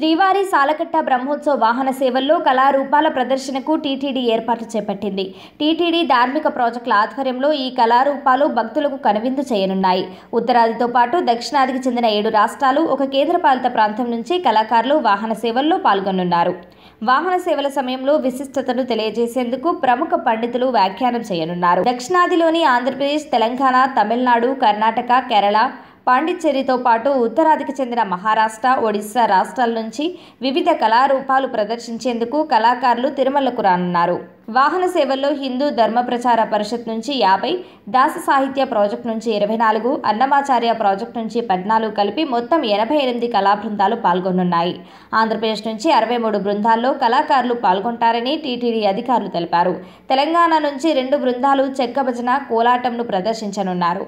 శ్రీవారి సాలకట్ట బ్రహ్మోత్సవ వాహన సేవల్లో కళారూపాల ప్రదర్శనకు టీటీడీ ఏర్పాట్లు చేపట్టింది టీటీడీ ధార్మిక ప్రాజెక్టుల ఆధ్వర్యంలో ఈ కళారూపాలు భక్తులకు కనువిందు చేయనున్నాయి ఉత్తరాదితో పాటు దక్షిణాదికి చెందిన ఏడు రాష్ట్రాలు ఒక కేంద్రపాలిత ప్రాంతం నుంచి కళాకారులు వాహన సేవల్లో పాల్గొనున్నారు వాహన సేవల సమయంలో విశిష్టతను తెలియజేసేందుకు ప్రముఖ పండితులు వ్యాఖ్యానం చేయనున్నారు దక్షిణాదిలోని ఆంధ్రప్రదేశ్ తెలంగాణ తమిళనాడు కర్ణాటక కేరళ పాండిచ్చేరితో పాటు ఉత్తరాదికి చెందిన మహారాష్ట్ర ఒడిశా రాష్ట్రాల నుంచి వివిధ కళారూపాలు ప్రదర్శించేందుకు కళాకారులు తిరుమలకు రానున్నారు వాహన సేవల్లో హిందూ ధర్మ ప్రచార పరిషత్ నుంచి యాభై దాస సాహిత్య ప్రాజెక్ట్ నుంచి ఇరవై నాలుగు అన్నమాచార్య ప్రాజెక్ట్ నుంచి పద్నాలుగు కలిపి మొత్తం ఎనభై ఎనిమిది కళా బృందాలు పాల్గొనున్నాయి ఆంధ్రప్రదేశ్ నుంచి అరవై మూడు బృందాల్లో కళాకారులు పాల్గొంటారని టీటీడీ అధికారులు తెలిపారు తెలంగాణ నుంచి రెండు బృందాలు చెక్క భజన కోలాటంను ప్రదర్శించనున్నారు